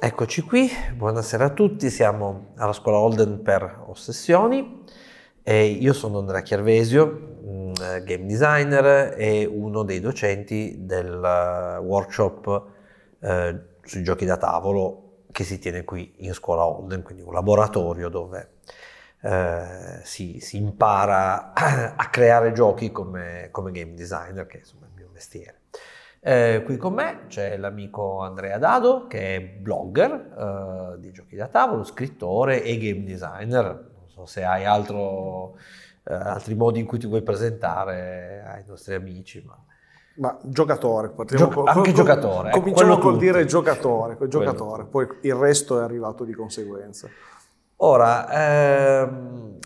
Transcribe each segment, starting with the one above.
Eccoci qui, buonasera a tutti, siamo alla scuola Holden per ossessioni e io sono Andrea Chiarvesio, eh, game designer e uno dei docenti del eh, workshop eh, sui giochi da tavolo che si tiene qui in scuola Holden, quindi un laboratorio dove eh, si, si, impara a creare giochi come, come game designer, che insomma è il mio mestiere. Eh, qui con me c'è l'amico Andrea Dado, che è blogger eh, di giochi da tavolo, scrittore e game designer. Non so se hai altro, eh, altri modi in cui ti vuoi presentare ai nostri amici. Ma... Ma giocatore, Gio- co- anche co- giocatore. Eh, cominciamo col tutto. dire giocatore, giocatore. poi il resto è arrivato di conseguenza. Ora, ehm,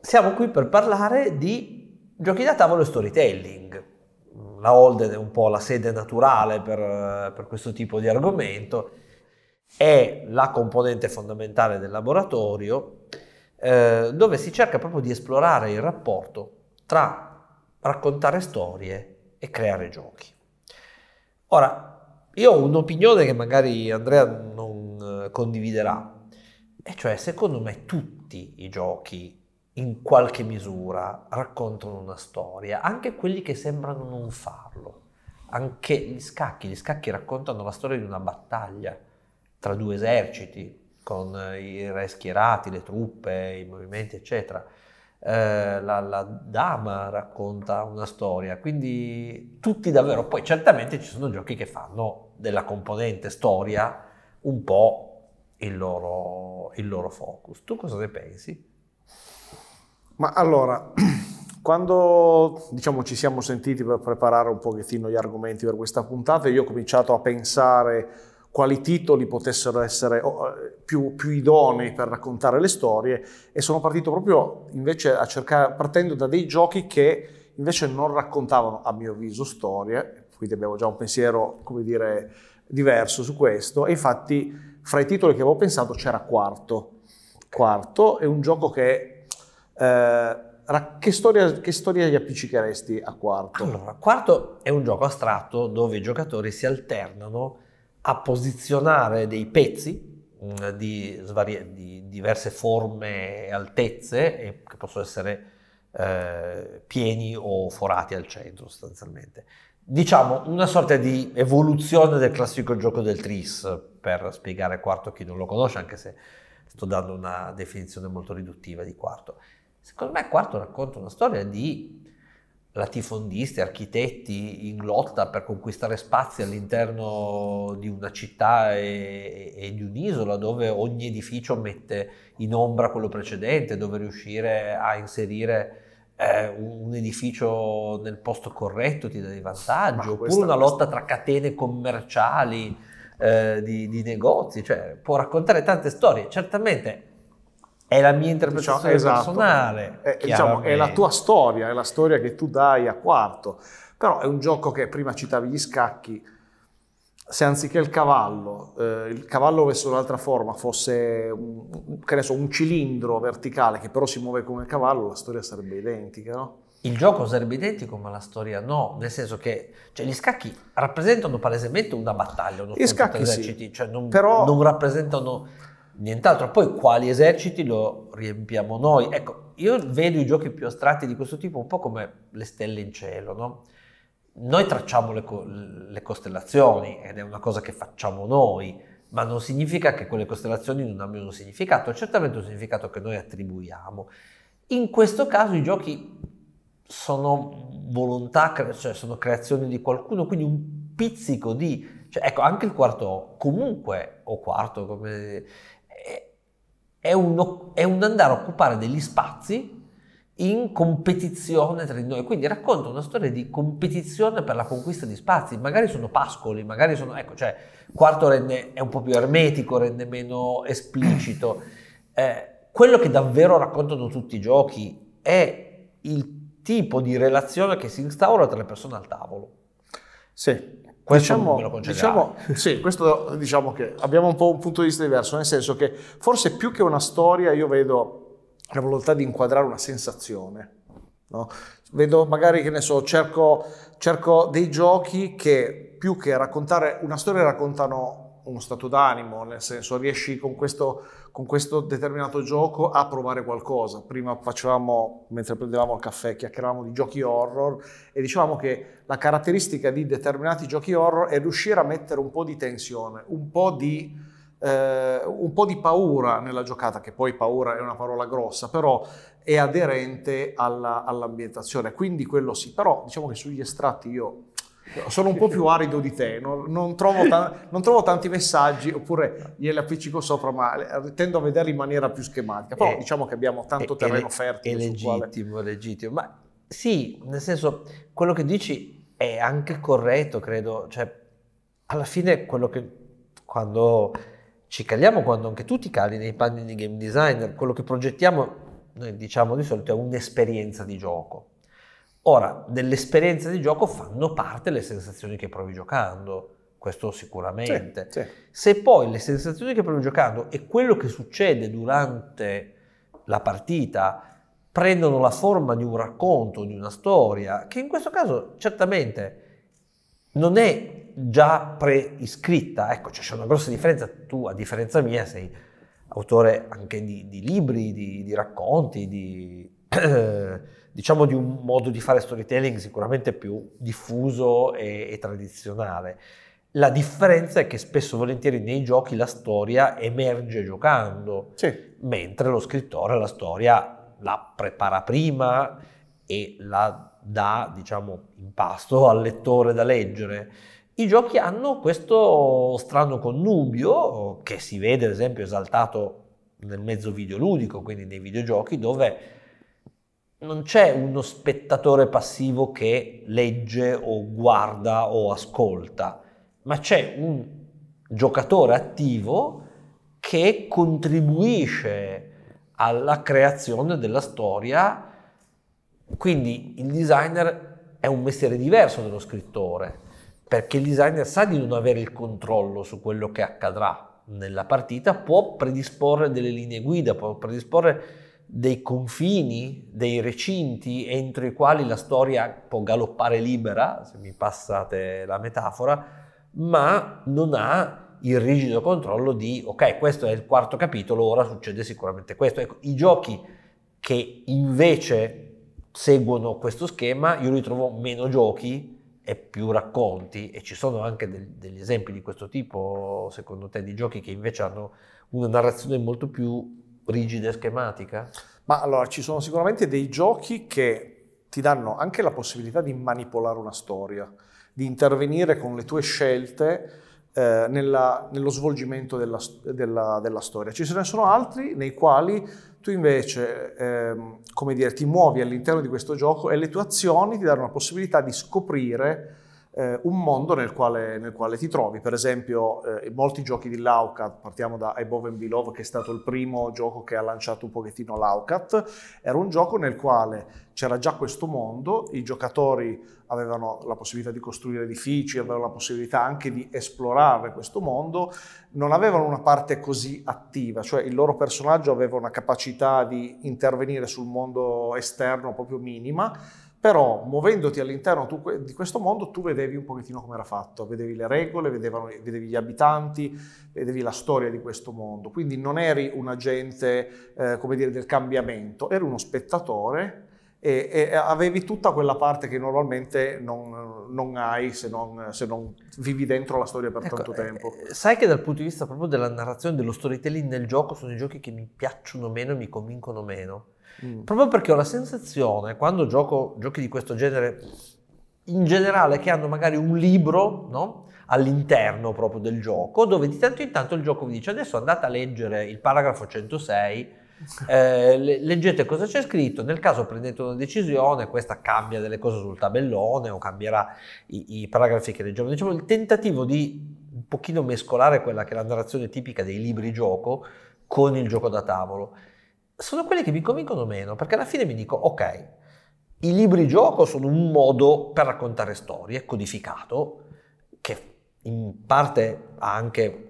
siamo qui per parlare di giochi da tavolo e storytelling la Holden è un po' la sede naturale per, per questo tipo di argomento, è la componente fondamentale del laboratorio eh, dove si cerca proprio di esplorare il rapporto tra raccontare storie e creare giochi. Ora, io ho un'opinione che magari Andrea non eh, condividerà, e cioè secondo me tutti i giochi in qualche misura raccontano una storia, anche quelli che sembrano non farlo, anche gli scacchi, gli scacchi raccontano la storia di una battaglia tra due eserciti, con i re schierati, le truppe, i movimenti, eccetera. Eh, la, la, dama racconta una storia, quindi tutti davvero, poi certamente ci sono giochi che fanno della componente storia un po' il loro, il loro focus. Tu cosa ne pensi? Ma allora, quando diciamo, ci siamo sentiti per preparare un pochettino gli argomenti per questa puntata, io ho cominciato a pensare quali titoli potessero essere oh, eh, più, più, idonei per raccontare le storie e sono partito proprio invece a cercare, partendo da dei giochi che invece non raccontavano, a mio avviso, storie, quindi abbiamo già un pensiero, come dire, diverso su questo, e infatti fra i titoli che avevo pensato c'era Quarto. Quarto è un gioco che eh, che storia, che storia, gli appiccicheresti a quarto? Allora, quarto è un gioco astratto dove i giocatori si alternano a posizionare dei pezzi mm, di, svari- di, diverse forme e altezze che possono essere eh, pieni o forati al centro sostanzialmente. Diciamo una sorta di evoluzione del classico gioco del tris, per spiegare quarto a chi non lo conosce, anche se sto dando una definizione molto riduttiva di quarto. Secondo me Quarto racconta una storia di latifondisti, architetti in lotta per conquistare spazi all'interno di una città e, e, di un'isola dove ogni edificio mette in ombra quello precedente, dove riuscire a inserire eh, un edificio nel posto corretto ti dà dei vantaggi, Ma oppure una lotta questa. tra catene commerciali eh, di, di negozi, cioè può raccontare tante storie, certamente è la mia interpretazione diciamo, esatto. personale. È, eh, eh, diciamo, è la tua storia, è la storia che tu dai a quarto. Però è un gioco che prima citavi gli scacchi. Se anziché il cavallo, eh, il cavallo avesse un'altra forma, fosse un, so, un, cilindro verticale che però si muove come cavallo, la storia sarebbe identica, no? Il gioco sarebbe identico, ma la storia no, nel senso che cioè, gli scacchi rappresentano palesemente una battaglia, uno gli scacchi sì. cioè non, però, non rappresentano nient'altro. Poi quali eserciti lo riempiamo noi? Ecco, io vedo i giochi più astratti di questo tipo un po' come le stelle in cielo, no? Noi tracciamo le, co- le costellazioni ed è una cosa che facciamo noi, ma non significa che quelle costellazioni non abbiano un significato, è certamente un significato che noi attribuiamo. In questo caso i giochi sono volontà, cioè sono creazioni di qualcuno, quindi un pizzico di... Cioè, ecco, anche il quarto, comunque, o quarto, come è un, è un andare a occupare degli spazi in competizione tra di noi. Quindi racconta una storia di competizione per la conquista di spazi. Magari sono pascoli, magari sono... Ecco, cioè, quarto rende, è un po' più ermetico, rende meno esplicito. Eh, quello che davvero raccontano tutti i giochi è il tipo di relazione che si instaura tra le persone al tavolo. Sì, questo diciamo, me lo concederai. Diciamo, sì, questo diciamo che abbiamo un po' un punto di vista diverso, nel senso che forse più che una storia io vedo la volontà di inquadrare una sensazione. No? Vedo magari, che ne so, cerco, cerco dei giochi che più che raccontare una storia raccontano uno stato d'animo, nel senso riesci con questo, con questo, determinato gioco a provare qualcosa. Prima facevamo, mentre prendevamo il caffè, chiacchieravamo di giochi horror e dicevamo che la caratteristica di determinati giochi horror è riuscire a mettere un po' di tensione, un po' di, eh, un po di paura nella giocata, che poi paura è una parola grossa, però è aderente alla, all'ambientazione. Quindi quello sì, però diciamo che sugli estratti io sono un po' più arido di te, non, non, trovo, ta- non trovo, tanti messaggi oppure gliele appiccico sopra, ma tendo a vederli in maniera più schematica. Però è, eh, diciamo che abbiamo tanto è, eh, terreno fertile. È legittimo, quale... legittimo. Ma sì, nel senso, quello che dici è anche corretto, credo. Cioè, alla fine quello che quando ci caliamo, quando anche tu ti cali nei panni di game designer, quello che progettiamo, noi diciamo di solito, è un'esperienza di gioco Ora, dell'esperienza di gioco fanno parte le sensazioni che provi giocando, questo sicuramente. Sì, sì. Se poi le sensazioni che provi giocando e quello che succede durante la partita prendono la forma di un racconto, di una storia, che in questo caso certamente non è già pre-iscritta, ecco, cioè c'è una grossa differenza, tu a differenza mia sei autore anche di, di libri, di, di racconti, di... Eh, diciamo di un modo di fare storytelling sicuramente più diffuso e, e tradizionale. La differenza è che spesso e volentieri nei giochi la storia emerge giocando, sì. mentre lo scrittore la storia la prepara prima e la dà, diciamo, in pasto al lettore da leggere. I giochi hanno questo strano connubio che si vede, ad esempio, esaltato nel mezzo videoludico, quindi nei videogiochi, dove non c'è uno spettatore passivo che legge o guarda o ascolta, ma c'è un giocatore attivo che contribuisce alla creazione della storia. Quindi il designer è un mestiere diverso dello scrittore, perché il designer sa di non avere il controllo su quello che accadrà nella partita, può predisporre delle linee guida, può predisporre dei confini, dei recinti entro i quali la storia può galoppare libera, se mi passate la metafora, ma non ha il rigido controllo di, ok, questo è il quarto capitolo, ora succede sicuramente questo. Ecco, i giochi che invece seguono questo schema, io li trovo meno giochi e più racconti, e ci sono anche del, degli esempi di questo tipo, secondo te, di giochi che invece hanno una narrazione molto più rigida e schematica? Ma allora ci sono sicuramente dei giochi che ti danno anche la possibilità di manipolare una storia, di intervenire con le tue scelte eh, nella, nello svolgimento della, della, della, storia. Ci ne sono altri nei quali tu invece, ehm, come dire, ti muovi all'interno di questo gioco e le tue azioni ti danno la possibilità di scoprire eh, un mondo nel quale, nel quale, ti trovi. Per esempio, eh, molti giochi di Laucat, partiamo da Above and Below, che è stato il primo gioco che ha lanciato un pochettino Laucat, era un gioco nel quale c'era già questo mondo, i giocatori avevano la possibilità di costruire edifici, avevano la possibilità anche di esplorare questo mondo, non avevano una parte così attiva, cioè il loro personaggio aveva una capacità di intervenire sul mondo esterno proprio minima, però muovendoti all'interno tu, di questo mondo tu vedevi un pochettino come era fatto, vedevi le regole, vedevano, vedevi gli abitanti, vedevi la storia di questo mondo, quindi non eri un agente eh, come dire, del cambiamento, eri uno spettatore e, e avevi tutta quella parte che normalmente non, non hai se non, se non, vivi dentro la storia per ecco, tanto eh, tempo. Eh, sai che dal punto di vista proprio della narrazione, dello storytelling nel gioco, sono i giochi che mi piacciono meno e mi convincono meno Mm. Proprio perché ho la sensazione, quando gioco giochi di questo genere, in generale che hanno magari un libro, no? all'interno proprio del gioco, dove di tanto in tanto il gioco mi dice adesso andate a leggere il paragrafo 106, eh, leggete cosa c'è scritto, nel caso prendete una decisione, questa cambia delle cose sul tabellone o cambierà i, i paragrafi che leggiamo. Diciamo il tentativo di un pochino mescolare quella che è la narrazione tipica dei libri gioco con il gioco da tavolo sono quelli che mi convincono meno, perché alla fine mi dico, ok, i libri gioco sono un modo per raccontare storie codificato, che in parte ha anche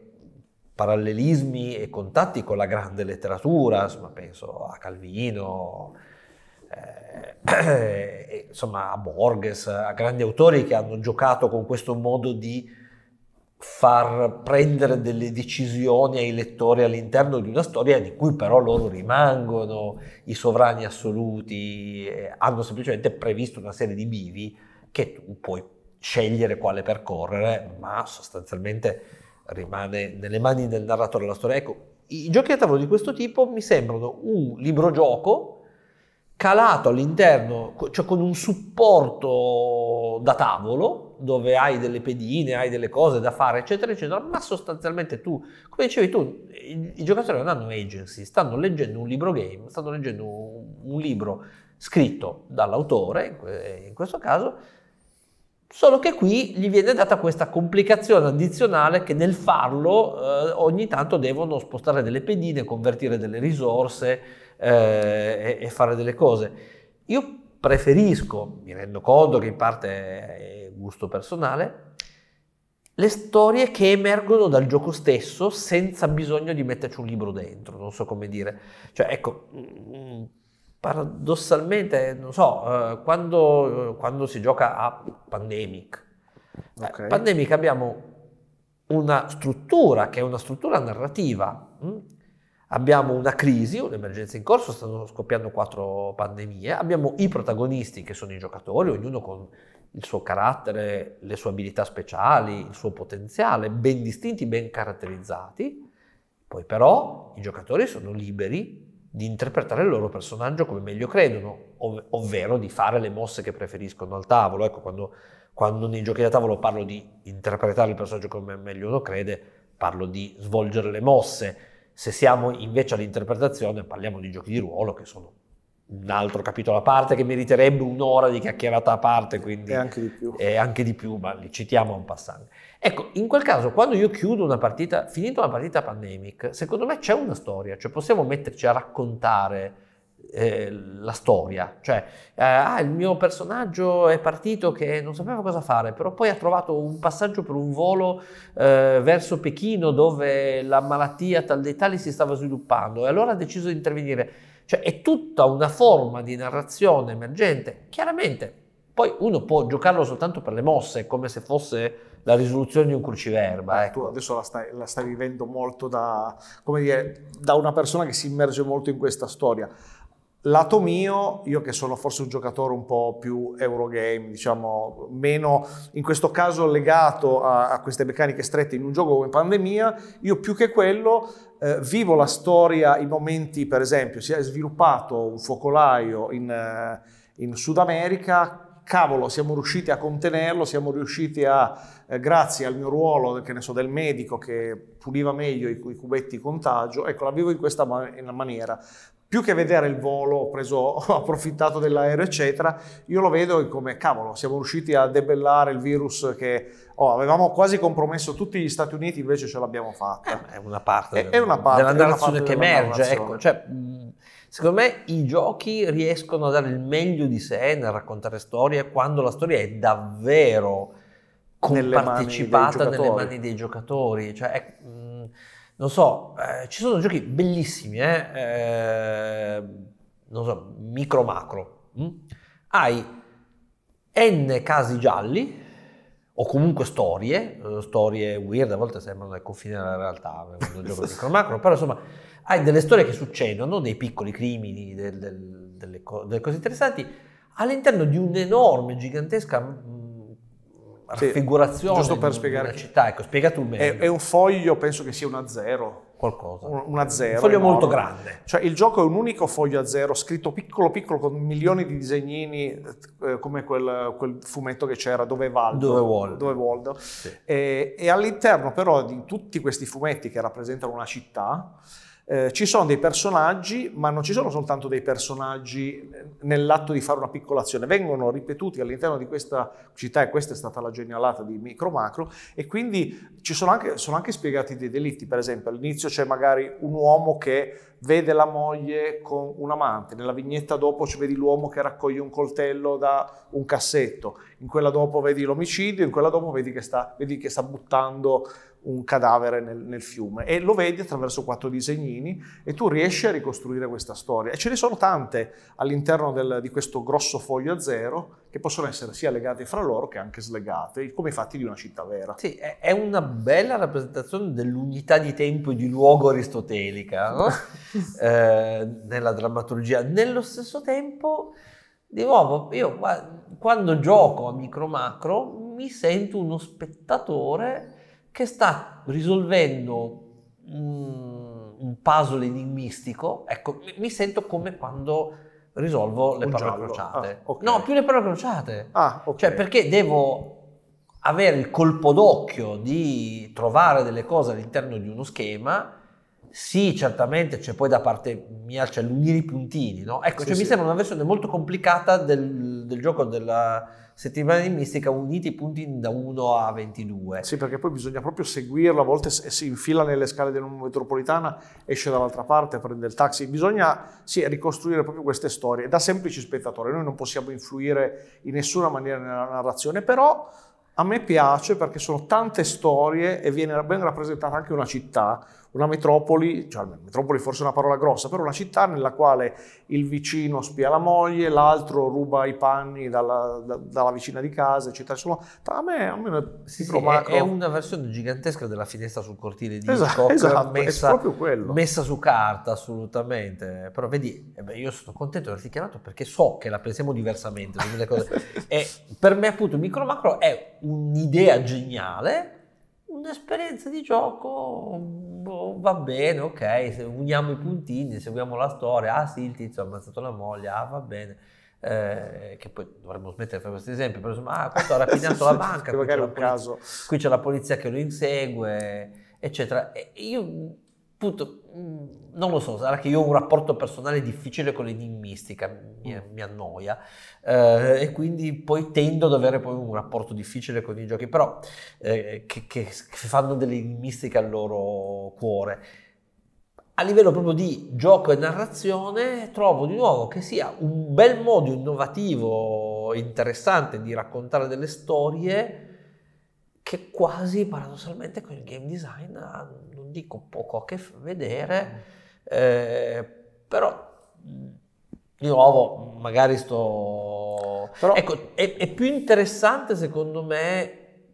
parallelismi e contatti con la grande letteratura, insomma, penso a Calvino, eh, insomma a Borges, a grandi autori che hanno giocato con questo modo di far prendere delle decisioni ai lettori all'interno di una storia di cui però loro rimangono i sovrani assoluti, hanno semplicemente previsto una serie di bivi che tu puoi scegliere quale percorrere, ma sostanzialmente rimane nelle mani del narratore della storia. Ecco, i giochi a tavolo di questo tipo mi sembrano un libro gioco calato all'interno, cioè con un supporto da tavolo, dove hai delle pedine, hai delle cose da fare, eccetera, eccetera, ma sostanzialmente tu, come dicevi tu, i, i giocatori non hanno agency, stanno leggendo un libro game, stanno leggendo un, un libro scritto dall'autore, in questo caso, Solo che qui gli viene data questa complicazione addizionale che nel farlo eh, ogni tanto devono spostare delle pedine, convertire delle risorse eh, e, e, fare delle cose. Io preferisco, mi rendo conto che in parte è gusto personale, le storie che emergono dal gioco stesso senza bisogno di metterci un libro dentro, non so come dire. Cioè, ecco, mm, paradossalmente, non so, eh, quando, quando si gioca a Pandemic, eh, okay. Pandemic abbiamo una struttura che è una struttura narrativa mm, abbiamo una crisi, un'emergenza in corso, stanno scoppiando quattro pandemie, abbiamo i protagonisti che sono i giocatori, ognuno con il suo carattere, le sue abilità speciali, il suo potenziale, ben distinti, ben caratterizzati, poi però i giocatori sono liberi di interpretare il loro personaggio come meglio credono, ov- ovvero di fare le mosse che preferiscono al tavolo. Ecco, quando, quando nei giochi da tavolo parlo di interpretare il personaggio come meglio lo crede, parlo di svolgere le mosse se siamo invece all'interpretazione, parliamo di giochi di ruolo che sono un altro capitolo a parte che meriterebbe un'ora di chiacchierata a parte, quindi e anche di più, E anche di più ma li citiamo un passante. Ecco, in quel caso, quando io chiudo una partita, finita una partita pandemic, secondo me c'è una storia, cioè possiamo metterci a raccontare eh, la storia, cioè eh, ah, il mio personaggio è partito che non sapeva cosa fare, però poi ha trovato un passaggio per un volo eh, verso Pechino dove la malattia tal dei tali si stava sviluppando e allora ha deciso di intervenire. Cioè è tutta una forma di narrazione emergente, chiaramente. Poi uno può giocarlo soltanto per le mosse, come se fosse la risoluzione di un cruciverba. Ecco. Tu adesso la stai, la stai vivendo molto da, dire, da una persona che si immerge molto in questa storia. Lato mio, io che sono forse un giocatore un po' più Eurogame, diciamo, meno in questo caso legato a, a queste meccaniche strette in un gioco come pandemia, io più che quello eh, vivo la storia i momenti, per esempio, si è sviluppato un focolaio in, eh, in Sud America, cavolo, siamo riusciti a contenerlo, siamo riusciti a, eh, grazie al mio ruolo, che ne so, del medico che puliva meglio i, i cubetti contagio, ecco, la vivo in questa man- in maniera più che vedere il volo, ho, preso, ho approfittato dell'aereo, eccetera, io lo vedo come, cavolo, siamo riusciti a debellare il virus che oh, avevamo quasi compromesso tutti gli Stati Uniti, invece ce l'abbiamo fatta. Eh, è una parte, è, è una parte della narrazione che emerge. Ecco, cioè, secondo me i giochi riescono a dare il meglio di sé nel raccontare storie quando la storia è davvero compartecipata nelle mani dei giocatori. Nelle mani dei giocatori. Cioè, è, mh, non so, eh, ci sono giochi bellissimi, eh? eh non so, micro macro. Mm? Hai n casi gialli o comunque storie, eh, storie weird, a volte sembrano al confine della realtà, eh, un gioco micro macro, però insomma hai delle storie che succedono, dei piccoli crimini, del, del, delle, co- delle cose interessanti, all'interno di un'enorme, gigantesca mm, raffigurazione giusto per spiegare della città. Ecco, spiega tu meglio. È, è, un foglio, penso che sia un a zero. Qualcosa. Un, a zero. Un foglio enorme. molto grande. Cioè il gioco è un unico foglio a zero, scritto piccolo piccolo con milioni di disegnini, eh, eh come quel, quel, fumetto che c'era, dove Valdo. Dove Waldo. Dove Waldo. Sì. E, e all'interno però di tutti questi fumetti che rappresentano una città, eh, ci sono dei personaggi, ma non ci sono soltanto dei personaggi eh, nell'atto di fare una piccola azione, vengono ripetuti all'interno di questa città, e questa è stata la genialata di Micro Macro, e quindi ci sono anche, sono anche spiegati dei delitti, per esempio all'inizio c'è magari un uomo che vede la moglie con un amante, nella vignetta dopo ci vedi l'uomo che raccoglie un coltello da un cassetto, in quella dopo vedi l'omicidio, in quella dopo vedi che sta, vedi che sta buttando un cadavere nel, nel, fiume e lo vedi attraverso quattro disegnini e tu riesci a ricostruire questa storia. E ce ne sono tante all'interno del, di questo grosso foglio a zero che possono essere sia legate fra loro che anche slegate, come i fatti di una città vera. Sì, è una bella rappresentazione dell'unità di tempo e di luogo aristotelica no? eh, nella drammaturgia. Nello stesso tempo, di nuovo, io quando gioco a micro-macro mi sento uno spettatore che sta risolvendo un, un puzzle enigmistico, ecco, mi, mi sento come quando risolvo le un parole giallo. crociate. Ah, okay. No, più le parole crociate. Ah, okay. Cioè, perché devo avere il colpo d'occhio di trovare delle cose all'interno di uno schema. Sì, certamente c'è poi da parte mia, c'è cioè l'unire i puntini, no? Ecco, sì, cioè, sì. mi sembra una versione molto complicata del, del gioco della, settimana di mistica uniti i punti da 1 a 22. Sì, perché poi bisogna proprio seguirlo, a volte si infila nelle scale della metropolitana, esce dall'altra parte, prende il taxi. Bisogna sì, ricostruire proprio queste storie da semplici spettatori. Noi non possiamo influire in nessuna maniera nella narrazione, però a me piace perché sono tante storie e viene ben rappresentata anche una città una metropoli, cioè metropoli forse è una parola grossa, però una città nella quale il vicino spia la moglie, l'altro ruba i panni dalla, da, dalla vicina di casa, eccetera. Insomma, a me, a me sì, sì, macro... è, una versione gigantesca della finestra sul cortile di esatto, Hitchcock, esatto, messa, messa, su carta assolutamente. Però vedi, eh io sono contento di averti chiamato perché so che la pensiamo diversamente. per me appunto il micro macro è un'idea geniale un'esperienza di gioco boh, va bene, ok, uniamo i puntini, seguiamo la storia, ah sì, il tizio ha ammazzato la moglie, ah va bene. Eh, che poi dovremmo smettere di fare questi esempi, però insomma, ah, questo ha rapinato la banca, qui c'è la, polizia, qui c'è la polizia che lo insegue, eccetera. E io appunto Mm, non lo so, sarà che io ho un rapporto personale difficile con l'enigmistica, mi, mm. mi annoia eh, e quindi poi tendo ad avere poi un rapporto difficile con i giochi, però eh, che, che, che, fanno dell'enigmistica al loro cuore. A livello proprio di gioco e narrazione trovo di nuovo che sia un bel modo innovativo, interessante di raccontare delle storie che quasi paradossalmente con il game design ha, ah, non dico poco a che vedere, mm. eh, però di nuovo magari sto... Però... Ecco, è, è più interessante secondo me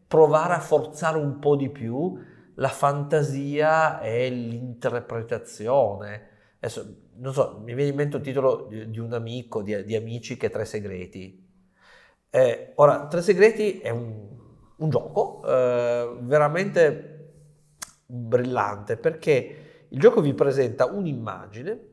provare a forzare un po' di più la fantasia e l'interpretazione. Adesso, non so, mi viene in mente un titolo di, di un amico, di, di Amici, che è Tre Segreti. Eh, ora, Tre Segreti è un un gioco eh, veramente brillante perché il gioco vi presenta un'immagine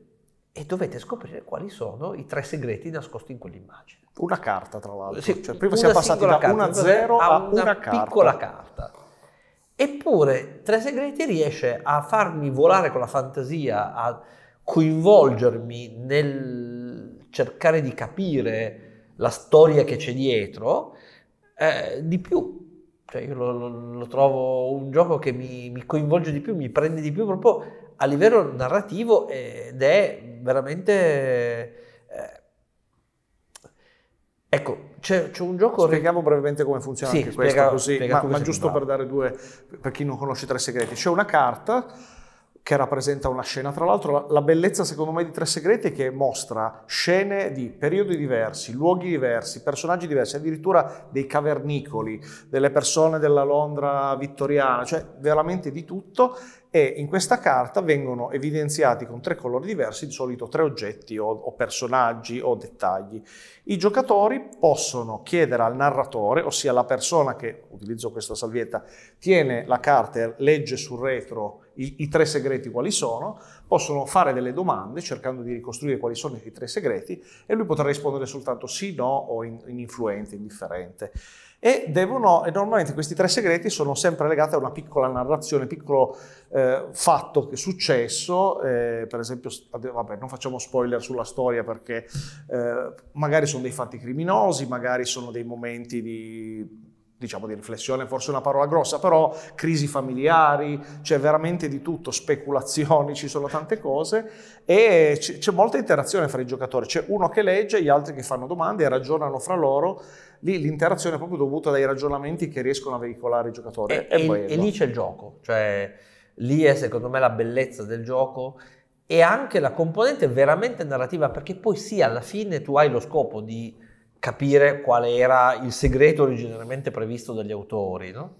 e dovete scoprire quali sono i tre segreti nascosti in quell'immagine. Una carta, tra l'altro. Sì, cioè, prima siamo passati da 1 a 0 a una, una carta. piccola carta. Eppure Tre Segreti riesce a farmi volare con la fantasia, a coinvolgermi nel cercare di capire la storia che c'è dietro, eh, di più cioè io lo, lo, lo trovo un gioco che mi, mi, coinvolge di più, mi prende di più proprio a livello narrativo ed è veramente... Eh, Ecco, c'è, c'è, un gioco... Spieghiamo re... brevemente come funziona sì, anche spiega, questo, così, ma, ma giusto per dare due, per chi non conosce tre segreti. C'è una carta che rappresenta una scena. Tra l'altro la, bellezza secondo me di Tre Segreti è che mostra scene di periodi diversi, luoghi diversi, personaggi diversi, addirittura dei cavernicoli, delle persone della Londra vittoriana, cioè veramente di tutto e in questa carta vengono evidenziati con tre colori diversi di solito tre oggetti o, o personaggi o dettagli. I giocatori possono chiedere al narratore, ossia la persona che, utilizzo questa salvietta, tiene la carta e legge sul retro i, i, tre segreti quali sono, possono fare delle domande cercando di ricostruire quali sono i tre segreti e lui potrà rispondere soltanto sì, no o in, in influente, indifferente. E, devono, e, normalmente questi tre segreti sono sempre legati a una piccola narrazione, piccolo eh, fatto che è successo, eh, per esempio, vabbè, non facciamo spoiler sulla storia perché eh, magari sono dei fatti criminosi, magari sono dei momenti di diciamo di riflessione, forse una parola grossa, però crisi familiari, c'è veramente di tutto, speculazioni, ci sono tante cose e c- c'è molta interazione fra i giocatori, c'è uno che legge, gli altri che fanno domande e ragionano fra loro, lì l'interazione è proprio dovuta dai ragionamenti che riescono a veicolare i giocatori. E, e, e lì c'è il gioco, cioè lì è secondo me la bellezza del gioco e anche la componente veramente narrativa, perché poi sì, alla fine tu hai lo scopo di capire qual era il segreto originariamente previsto dagli autori. No?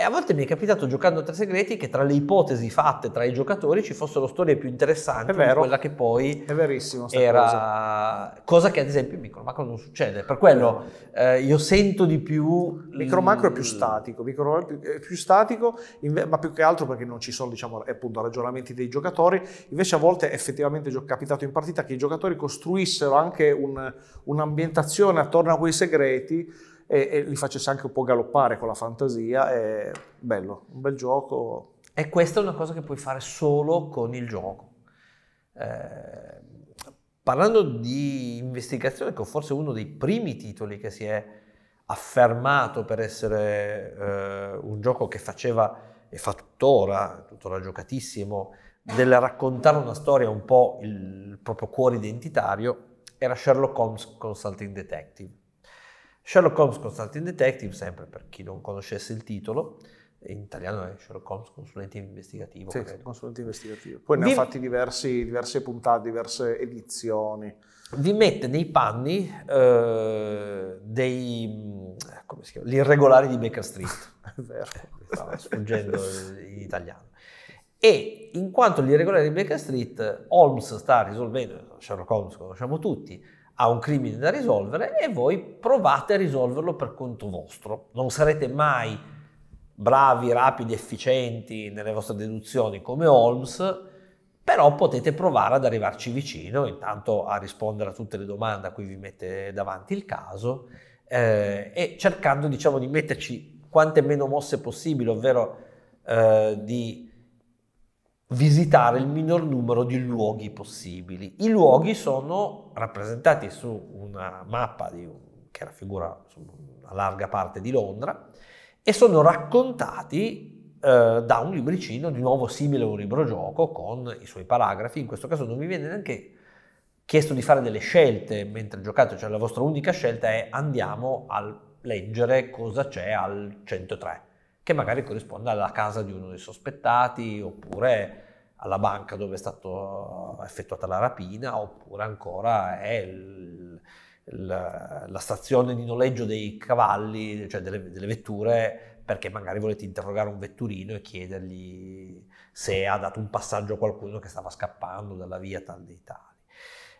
E a volte mi è capitato giocando tra Tre Segreti che tra le ipotesi fatte tra i giocatori ci fossero storie più interessanti di quella che poi è verissimo, era cosa. cosa. che ad esempio in macro non succede. Per quello eh, io sento di più... Micromacro l... è più statico, micromacro è più statico, ma più che altro perché non ci sono diciamo, appunto, ragionamenti dei giocatori. Invece a volte è effettivamente capitato in partita che i giocatori costruissero anche un, un'ambientazione attorno a quei segreti e, e li facesse anche un po' galoppare con la fantasia. È bello, un bel gioco. E questa è una cosa che puoi fare solo con il gioco. Eh, parlando di investigazione, che forse uno dei primi titoli che si è affermato per essere eh, un gioco che faceva e fa tuttora, tuttora giocatissimo, del raccontare una storia un po' il proprio cuore identitario, era Sherlock Holmes Consulting Detective. Sherlock Holmes Consulting Detective, sempre per chi non conoscesse il titolo, in italiano è Sherlock Holmes consulente investigativo. Sì, consulente investigativo. Poi ne ha fatti diversi, diverse puntate, diverse edizioni. Vi mette nei panni eh, dei, chiama, gli irregolari di Baker Street. è vero. Eh, stava sfuggendo in italiano. E in quanto gli irregolari di Baker Street, Holmes sta risolvendo, Sherlock Holmes conosciamo tutti, ha un crimine da risolvere e voi provate a risolverlo per conto vostro. Non sarete mai bravi, rapidi, efficienti nelle vostre deduzioni come Holmes, però potete provare ad arrivarci vicino, intanto a rispondere a tutte le domande a cui vi mette davanti il caso eh, e cercando diciamo di metterci quante meno mosse possibili, ovvero eh, di visitare il minor numero di luoghi possibili. I luoghi sono rappresentati su una mappa un, che raffigura una larga parte di Londra e sono raccontati eh, da un libricino di nuovo simile a un libro gioco con i suoi paragrafi. In questo caso non vi viene neanche chiesto di fare delle scelte mentre giocate, cioè la vostra unica scelta è andiamo a leggere cosa c'è al 103 che magari corrisponde alla casa di uno dei sospettati oppure alla banca dove è stata eh, effettuata la rapina oppure ancora è il, il, la stazione di noleggio dei cavalli, cioè delle, delle vetture perché magari volete interrogare un vetturino e chiedergli se ha dato un passaggio a qualcuno che stava scappando dalla via tal dei tali.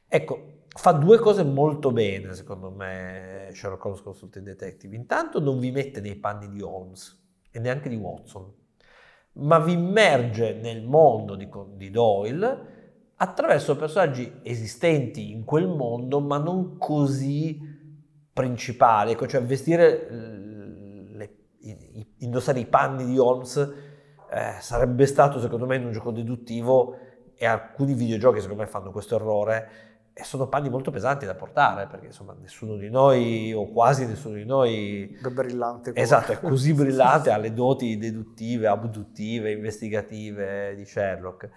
Ecco, fa due cose molto bene, secondo me, Sherlock Holmes Consulting Detective. Intanto non vi mette nei panni di Holmes, e neanche di Watson, ma vi immerge nel mondo di, di Doyle attraverso personaggi esistenti in quel mondo, ma non così principali, ecco, cioè vestire le, indossare i panni di Holmes eh, sarebbe stato secondo me in un gioco deduttivo e alcuni videogiochi secondo me fanno questo errore e sono panni molto pesanti da portare perché insomma nessuno di noi o quasi nessuno di noi è brillante come... esatto è così brillante alle doti deduttive abduttive investigative di Sherlock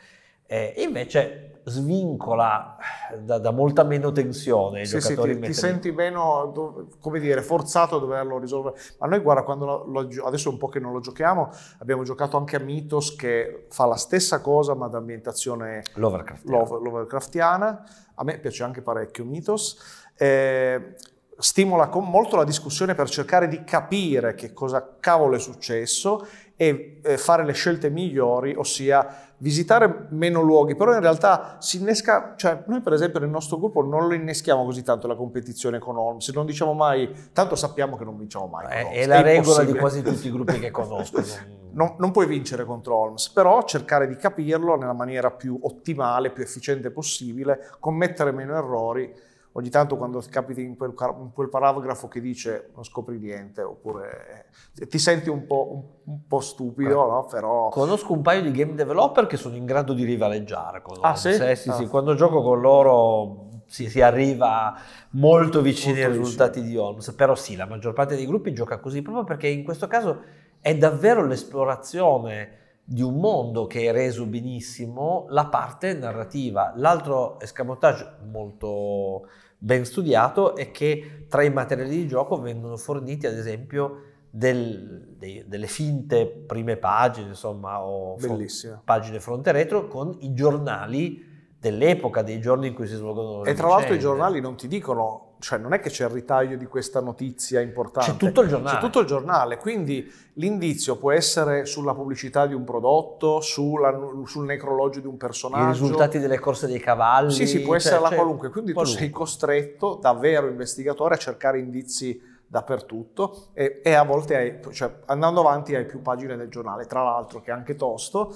eh, invece svincola da, da, molta meno tensione sì, sì, ti, ti, senti meno come dire forzato a doverlo risolvere ma noi guarda quando lo, lo, adesso è un po' che non lo giochiamo abbiamo giocato anche a Mythos che fa la stessa cosa ma da ambientazione Lovecraftiana, Lovecraftiana. a me piace anche parecchio Mythos eh, stimola molto la discussione per cercare di capire che cosa cavolo è successo e eh, fare le scelte migliori ossia visitare meno luoghi, però in realtà si innesca, cioè noi per esempio nel nostro gruppo non lo inneschiamo così tanto la competizione con Holmes, non diciamo mai, tanto sappiamo che non vinciamo mai. Eh, è, Holmes, è la è regola di quasi tutti i gruppi che conosco. non, non puoi vincere contro Holmes, però cercare di capirlo nella maniera più ottimale, più efficiente possibile, commettere meno errori ogni tanto quando capiti in quel, in quel paragrafo che dice non scopri niente, oppure eh, ti senti un po', un, un po stupido, ecco. no? Però... Conosco un paio di game developer che sono in grado di rivaleggiare con ah, loro. Ah, sì? Sì, sì, ah. sì. Quando gioco con loro si, si arriva molto vicini molto ai risultati vicino. di Holmes, però sì, la maggior parte dei gruppi gioca così, proprio perché in questo caso è davvero l'esplorazione di un mondo che è reso benissimo la parte narrativa. L'altro escamotage molto ben studiato è che tra i materiali di gioco vengono forniti ad esempio del, dei, delle finte prime pagine, insomma, o front, pagine fronte retro con i giornali dell'epoca, dei giorni in cui si svolgono le E tra vicende. l'altro i giornali non ti dicono cioè non è che c'è il ritaglio di questa notizia importante. C'è tutto il giornale. C'è tutto il giornale, quindi l'indizio può essere sulla pubblicità di un prodotto, sulla, sul necrologio di un personaggio. I risultati delle corse dei cavalli. Sì, sì, può essere cioè, la cioè, qualunque, quindi qualunque. tu sei costretto, davvero investigatore, a cercare indizi dappertutto e, e a volte, hai, cioè, andando avanti, hai più pagine del giornale, tra l'altro che è anche tosto.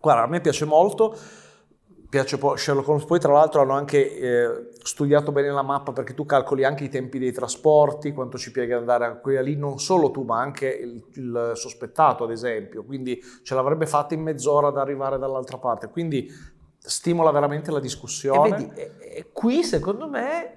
Guarda, a me piace molto piace po- Sherlock Holmes. Poi, tra l'altro, hanno anche eh, studiato bene la mappa perché tu calcoli anche i tempi dei trasporti, quanto ci piega andare a quella lì, non solo tu, ma anche il, il sospettato, ad esempio. Quindi ce l'avrebbe fatta in mezz'ora ad arrivare dall'altra parte. Quindi stimola veramente la discussione. E vedi, e, e qui, secondo me,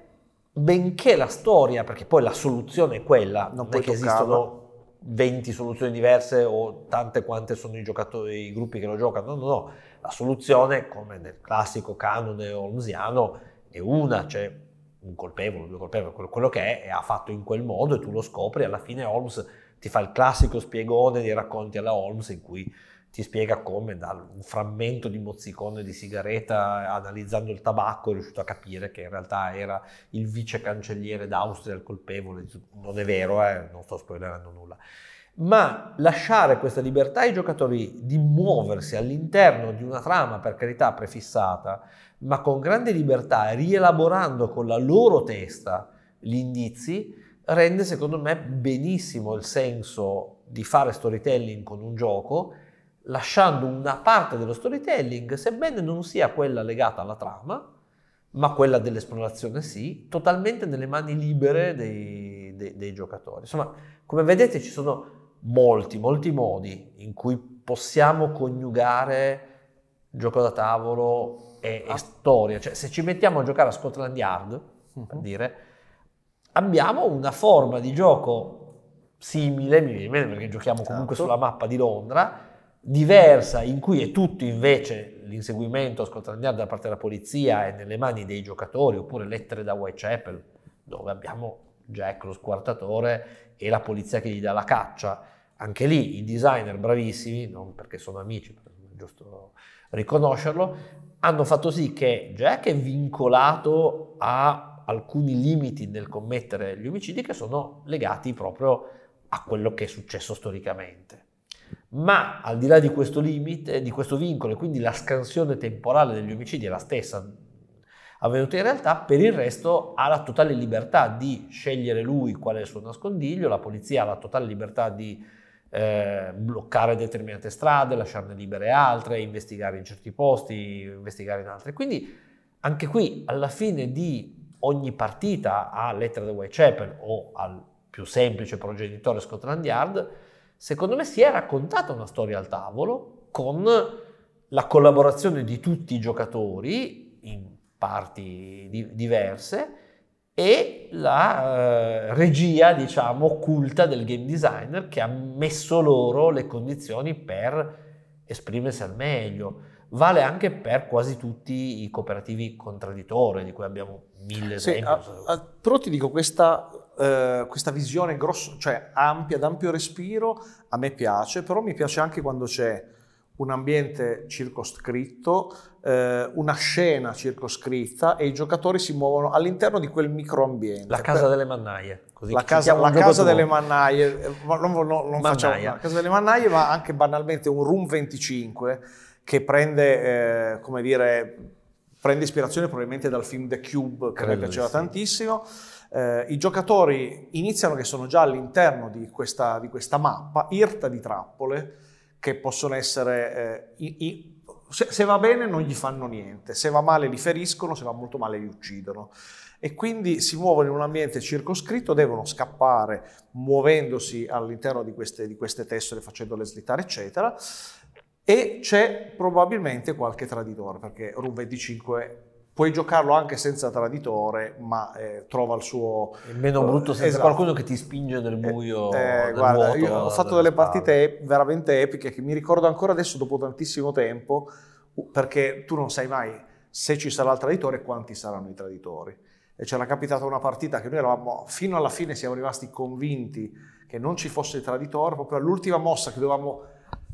benché la storia, perché poi la soluzione è quella, non, non è che esistono. 20 soluzioni diverse o tante quante sono i giocatori, i gruppi che lo giocano, no, no, no la soluzione, come nel classico canone holmesiano, è una, cioè un colpevole, due colpevoli, quello, che è, e ha fatto in quel modo e tu lo scopri, alla fine Holmes ti fa il classico spiegone dei racconti alla Holmes in cui ti spiega come da un frammento di mozzicone di sigaretta analizzando il tabacco è riuscito a capire che in realtà era il vice cancelliere d'Austria il colpevole, non è vero, eh? non sto spoilerando nulla ma lasciare questa libertà ai giocatori di muoversi all'interno di una trama, per carità, prefissata, ma con grande libertà, rielaborando con la loro testa gli indizi, rende secondo me benissimo il senso di fare storytelling con un gioco, lasciando una parte dello storytelling, sebbene non sia quella legata alla trama, ma quella dell'esplorazione sì, totalmente nelle mani libere dei, dei, dei giocatori. Insomma, come vedete ci sono molti, molti modi in cui possiamo coniugare gioco da tavolo e, ah. e storia. Cioè, se ci mettiamo a giocare a Scotland Yard, uh-huh. per mhm. dire, abbiamo una forma di gioco simile, mi viene bene perché giochiamo certo. comunque certo. sulla mappa di Londra, diversa, in cui è tutto invece l'inseguimento a Scotland Yard da parte della polizia e nelle mani dei giocatori, oppure lettere da Whitechapel, dove abbiamo Jack lo squartatore e la polizia che gli dà la caccia anche lì i designer bravissimi, non perché sono amici, ma è giusto riconoscerlo, hanno fatto sì che Jack è vincolato a alcuni limiti nel commettere gli omicidi che sono legati proprio a quello che è successo storicamente. Ma al di là di questo limite, di questo vincolo, e quindi la scansione temporale degli omicidi è la stessa avvenuta in realtà, per il resto ha la totale libertà di scegliere lui qual è il suo nascondiglio, la polizia ha la totale libertà di eh, bloccare determinate strade, lasciarne libere altre, investigare in certi posti, investigare in altre. Quindi anche qui alla fine di ogni partita a Lettera di Whitechapel o al più semplice progenitore Scotland Yard, secondo me si è raccontata una storia al tavolo con la collaborazione di tutti i giocatori in parti di- diverse e la eh, regia, diciamo, occulta del game designer che ha messo loro le condizioni per esprimersi al meglio. Vale anche per quasi tutti i cooperativi contraddittori, di cui abbiamo mille esempi. a, a, però ti dico, questa, eh, questa visione grosso, cioè ampia, ad ampio respiro, a me piace, però mi piace anche quando c'è un ambiente circoscritto, eh, una scena circoscritta e i giocatori si muovono all'interno di quel microambiente. La casa per... delle mannaie. Così la casa, la casa delle mannaie, non, non, non facciamo la casa delle mannaie, ma anche banalmente un Room 25 che prende, eh, come dire, prende ispirazione probabilmente dal film The Cube, che mi piaceva sì. tantissimo. Eh, I giocatori iniziano che sono già all'interno di questa, di questa mappa, irta di trappole, che possono essere... Eh, i, i, se, se, va bene non gli fanno niente, se va male li feriscono, se va molto male li uccidono. E quindi si muovono in un ambiente circoscritto, devono scappare muovendosi all'interno di queste, di queste tessere, facendole slittare, eccetera. E c'è probabilmente qualche traditore, perché Room 25 puoi giocarlo anche senza traditore, ma eh, trova il suo... È meno eh, brutto senza esatto. qualcuno che ti spinge nel eh, buio. Eh, eh, guarda, vuoto, io ho fatto delle spalle. partite veramente epiche che mi ricordo ancora adesso dopo tantissimo tempo, perché tu non sai mai se ci sarà il traditore e quanti saranno i traditori. E c'era capitata una partita che noi eravamo, fino alla fine siamo rimasti convinti che non ci fosse il traditore, proprio all'ultima mossa che dovevamo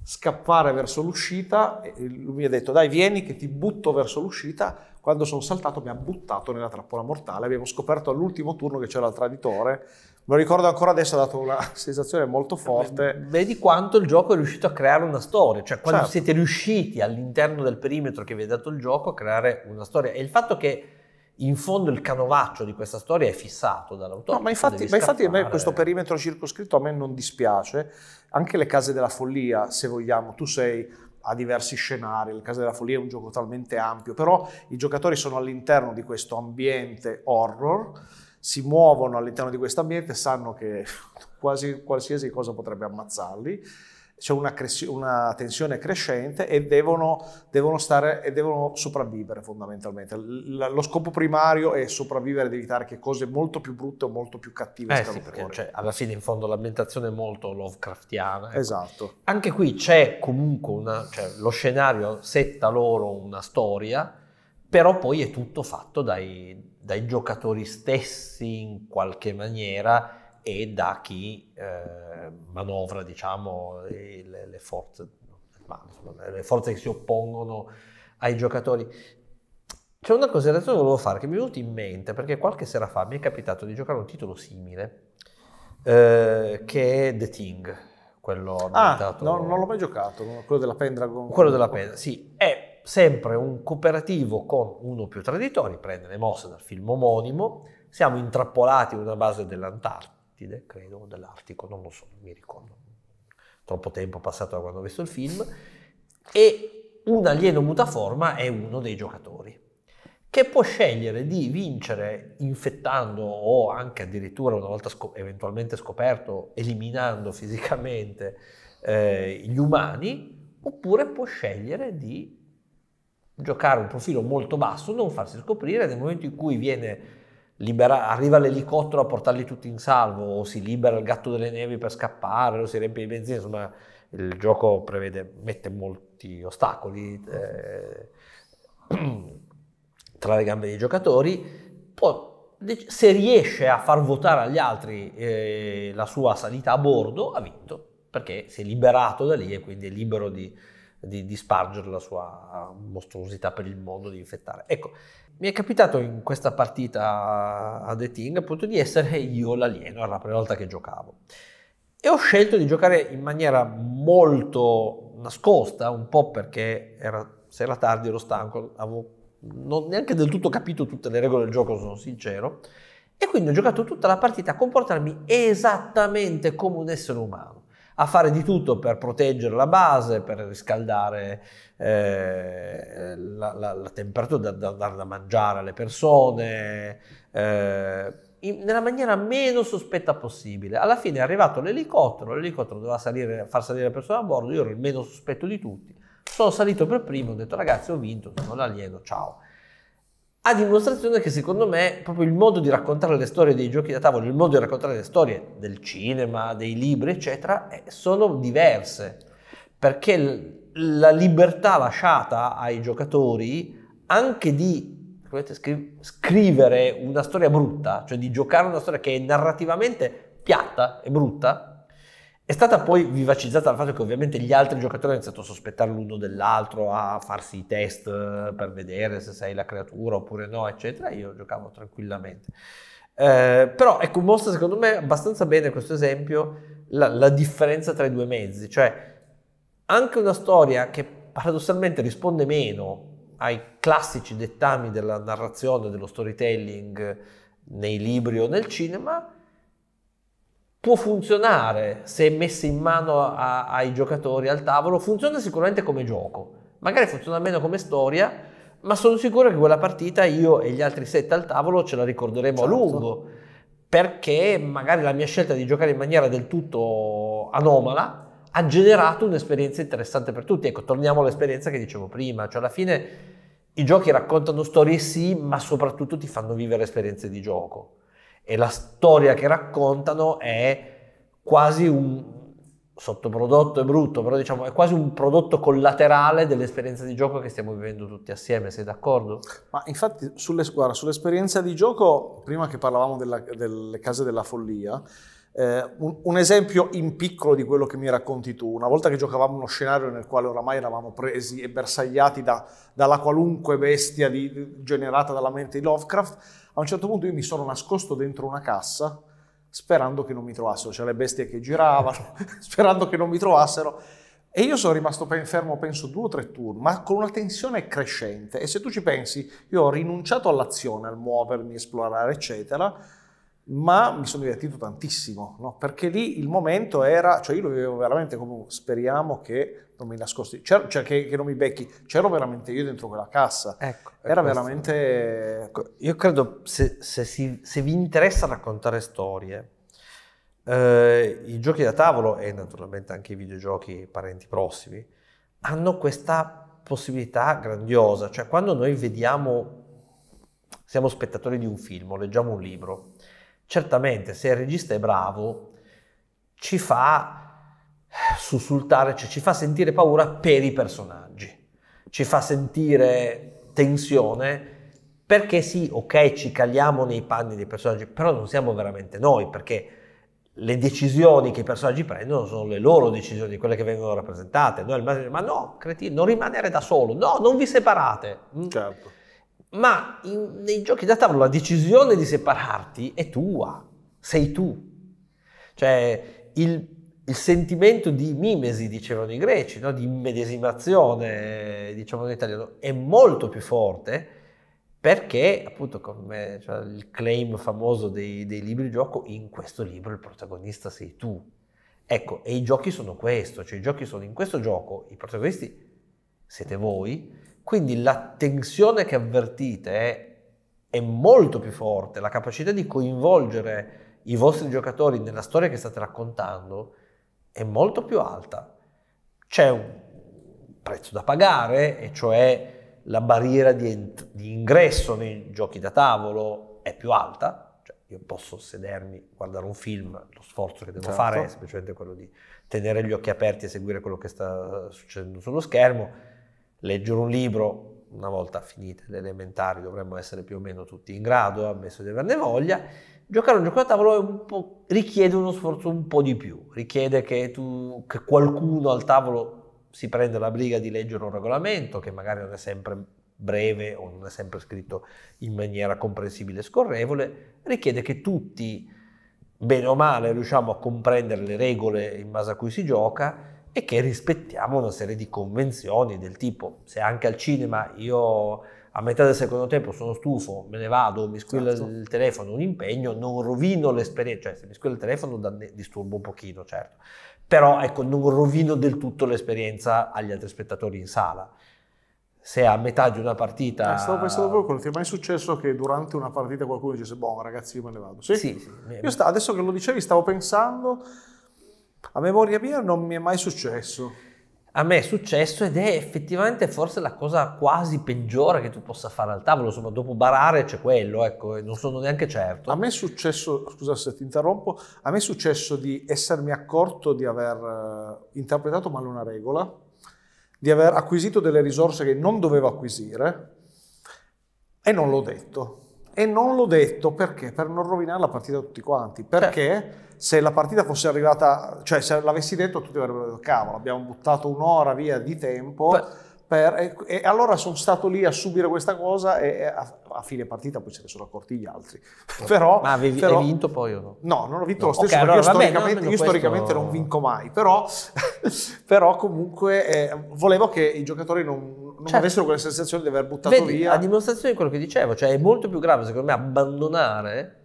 scappare verso l'uscita, lui mi ha detto dai vieni che ti butto verso l'uscita, quando sono saltato mi ha buttato nella trappola mortale, abbiamo scoperto all'ultimo turno che c'era il traditore, me lo ricordo ancora adesso, ha dato una sensazione molto eh, forte. Vedi quanto il gioco è riuscito a creare una storia, cioè quando certo. siete riusciti all'interno del perimetro che vi ha dato il gioco a creare una storia. E il fatto che in fondo il canovaccio di questa storia è fissato dall'autore. No, ma cioè infatti, ma infatti a me questo perimetro circoscritto a me non dispiace, anche le case della follia, se vogliamo, tu sei ha diversi scenari, il Casa della Follia è un gioco talmente ampio, però i giocatori sono all'interno di questo ambiente horror, si muovono all'interno di questo ambiente, sanno che quasi qualsiasi cosa potrebbe ammazzarli c'è una, cres- una, tensione crescente e devono, devono, stare, e devono sopravvivere fondamentalmente. L- lo scopo primario è sopravvivere ed evitare che cose molto più brutte o molto più cattive eh sì, perché, cioè, alla fine in fondo l'ambientazione è molto Lovecraftiana. Ecco. Esatto. Anche qui c'è comunque una, cioè, lo scenario setta loro una storia, però poi è tutto fatto dai, dai giocatori stessi in qualche maniera e da chi eh, manovra diciamo, le, le, forze, insomma, le, forze, che si oppongono ai giocatori. C'è una considerazione che volevo fare che mi è venuta in mente perché qualche sera fa mi è capitato di giocare un titolo simile eh, che è The Thing, quello Ah, no, non l'ho mai giocato, quello della Pendragon. Quello della Pendragon, sì. È sempre un cooperativo con uno o più traditori, prende le mosse dal film omonimo, siamo intrappolati in una base dell'Antartide dell'Atlantide, credo, dell'Artico, non lo so, non mi ricordo. Troppo tempo è passato da quando ho visto il film. E un alieno mutaforma è uno dei giocatori che può scegliere di vincere infettando o anche addirittura una volta scop- eventualmente scoperto eliminando fisicamente eh, gli umani oppure può scegliere di giocare un profilo molto basso, non farsi scoprire nel momento in cui viene libera- arriva l'elicottero a portarli tutti in salvo, o si libera il gatto delle nevi per scappare, o si riempie di benzina, insomma il gioco prevede, mette molti ostacoli eh, tra le gambe dei giocatori. Poi, se riesce a far votare agli altri eh, la sua salita a bordo, ha vinto, perché si è liberato da lì e quindi è libero di di, di spargere la sua mostruosità per il mondo, di infettare. Ecco, mi è capitato in questa partita a The Thing appunto di essere io l'alieno, era la prima volta che giocavo. E ho scelto di giocare in maniera molto nascosta, un po' perché era, se era tardi ero stanco, avevo non neanche del tutto capito tutte le regole del gioco, sono sincero. E quindi ho giocato tutta la partita a comportarmi esattamente come un essere umano a fare di tutto per proteggere la base, per riscaldare eh, la, la, la, temperatura, da, da, dar da mangiare alle persone, eh, in, nella maniera meno sospetta possibile. Alla fine è arrivato l'elicottero, l'elicottero doveva salire, far salire le persone a bordo, io ero il meno sospetto di tutti. Sono salito per primo, ho detto ragazzi ho vinto, sono l'alieno, ciao a dimostrazione che secondo me proprio il modo di raccontare le storie dei giochi da tavolo, il modo di raccontare le storie del cinema, dei libri, eccetera, eh, sono diverse, perché la libertà lasciata ai giocatori anche di scri- scrivere una storia brutta, cioè di giocare una storia che è narrativamente piatta e brutta, è stata poi vivacizzata dal fatto che ovviamente gli altri giocatori hanno iniziato a sospettare l'uno dell'altro, a farsi i test eh, per vedere se sei la creatura oppure no, eccetera. Io giocavo tranquillamente. Eh, però ecco, mostra secondo me abbastanza bene questo esempio la, la differenza tra i due mezzi, cioè anche una storia che paradossalmente risponde meno ai classici dettami della narrazione, dello storytelling eh, nei libri o nel cinema, può funzionare se è messa in mano a, ai giocatori al tavolo, funziona sicuramente come gioco, magari funziona meno come storia, ma sono sicuro che quella partita io e gli altri sette al tavolo ce la ricorderemo certo. a lungo, perché magari la mia scelta di giocare in maniera del tutto anomala ha generato un'esperienza interessante per tutti. Ecco, torniamo all'esperienza che dicevo prima, cioè alla fine i giochi raccontano storie sì, ma soprattutto ti fanno vivere esperienze di gioco e la storia che raccontano è quasi un sottoprodotto è brutto, però diciamo è quasi un prodotto collaterale dell'esperienza di gioco che stiamo vivendo tutti assieme, sei d'accordo? Ma infatti sulle, guarda, sull'esperienza di gioco, prima che parlavamo della, delle case della follia, eh, un, un, esempio in piccolo di quello che mi racconti tu, una volta che giocavamo uno scenario nel quale oramai eravamo presi e bersagliati da, dalla qualunque bestia di, generata dalla mente di Lovecraft, a un certo punto io mi sono nascosto dentro una cassa sperando che non mi trovassero, cioè le bestie che giravano, sperando che non mi trovassero. E io sono rimasto fermo, penso, due o tre turni, ma con una tensione crescente. E se tu ci pensi, io ho rinunciato all'azione, al muovermi, esplorare, eccetera, ma mi sono divertito tantissimo, no? perché lì il momento era, cioè io lo vivevo veramente come oh, speriamo che non mi nascosti, cioè che, che non mi becchi, c'ero veramente io dentro quella cassa, ecco, era questo. veramente... io credo se, se, si, se, vi interessa raccontare storie, eh, i giochi da tavolo e naturalmente anche i videogiochi parenti prossimi hanno questa possibilità grandiosa, cioè quando noi vediamo, siamo spettatori di un film o leggiamo un libro, Certamente se il regista è bravo ci fa sussultare, cioè ci fa sentire paura per i personaggi, ci fa sentire tensione perché sì, ok, ci caliamo nei panni dei personaggi, però non siamo veramente noi perché le decisioni che i personaggi prendono sono le loro decisioni, quelle che vengono rappresentate. Noi al massimo ma no, cretino, non rimanere da solo, no, non vi separate. Mm? Certo ma in, nei giochi da tavolo la decisione di separarti è tua, sei tu. Cioè il, il sentimento di mimesi, dicevano i greci, no? di immedesimazione, diciamo in italiano, è molto più forte perché appunto come cioè, il claim famoso dei, dei libri gioco, in questo libro il protagonista sei tu. Ecco, e i giochi sono questo, cioè i giochi sono in questo gioco, i protagonisti siete voi, quindi la tensione che avvertite è, è molto più forte, la capacità di coinvolgere i vostri giocatori nella storia che state raccontando è molto più alta. C'è un prezzo da pagare, e cioè la barriera di, ent- di ingresso nei giochi da tavolo è più alta. Cioè io posso sedermi, guardare un film, lo sforzo che devo certo. fare è semplicemente quello di tenere gli occhi aperti e seguire quello che sta succedendo sullo schermo leggere un libro, una volta finite le elementari dovremmo essere più o meno tutti in grado, ammesso di averne voglia, giocare un gioco da tavolo richiede uno sforzo un po' di più, richiede che, tu, che qualcuno al tavolo si prenda la briga di leggere un regolamento che magari non è sempre breve o non è sempre scritto in maniera comprensibile e scorrevole, richiede che tutti, bene o male, riusciamo a comprendere le regole in base a cui si gioca e che rispettiamo una serie di convenzioni del tipo se anche al cinema io a metà del secondo tempo sono stufo, me ne vado, mi squilla certo. il telefono, un impegno, non rovino l'esperienza, cioè se mi squilla il telefono danne, disturbo un pochino, certo, però ecco, non rovino del tutto l'esperienza agli altri spettatori in sala. Se a metà di una partita... Eh, stavo pensando proprio quello, ti è mai successo che durante una partita qualcuno dicesse, boh ragazzi io me ne vado? Sì, sì, sì. Io sta, adesso che lo dicevi stavo pensando a memoria mia non mi è mai successo. A me è successo ed è effettivamente forse la cosa quasi peggiore che tu possa fare al tavolo, insomma dopo barare c'è quello, ecco, non sono neanche certo. A me è successo, scusa se ti interrompo, a me è successo di essermi accorto di aver eh, interpretato male una regola, di aver acquisito delle risorse che non dovevo acquisire e non l'ho detto. E non l'ho detto perché? Per non rovinare la partita a tutti quanti. Perché eh. se la partita fosse arrivata, cioè se l'avessi detto tutti avrebbero detto cavolo, abbiamo buttato un'ora via di tempo. Per, e, e, allora sono stato lì a subire questa cosa e, e a, a, fine partita poi se ne sono accorti gli altri. però, Ma avevi però, vinto poi o no? No, non ho vinto no. lo stesso okay, perché allora, io, vabbè, storicamente, io storicamente, non vinco mai, però, però comunque eh, volevo che i giocatori non, non certo. avessero quella sensazione di aver buttato Vedi, via. A dimostrazione di quello che dicevo, cioè è molto più grave secondo me abbandonare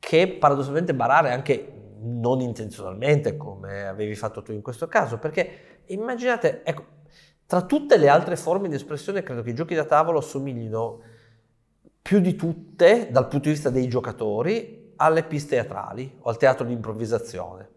che paradossalmente barare anche non intenzionalmente come avevi fatto tu in questo caso, perché immaginate, ecco, tra tutte le altre forme di espressione credo che i giochi da tavolo assomiglino più di tutte dal punto di vista dei giocatori alle piste teatrali o al teatro di improvvisazione.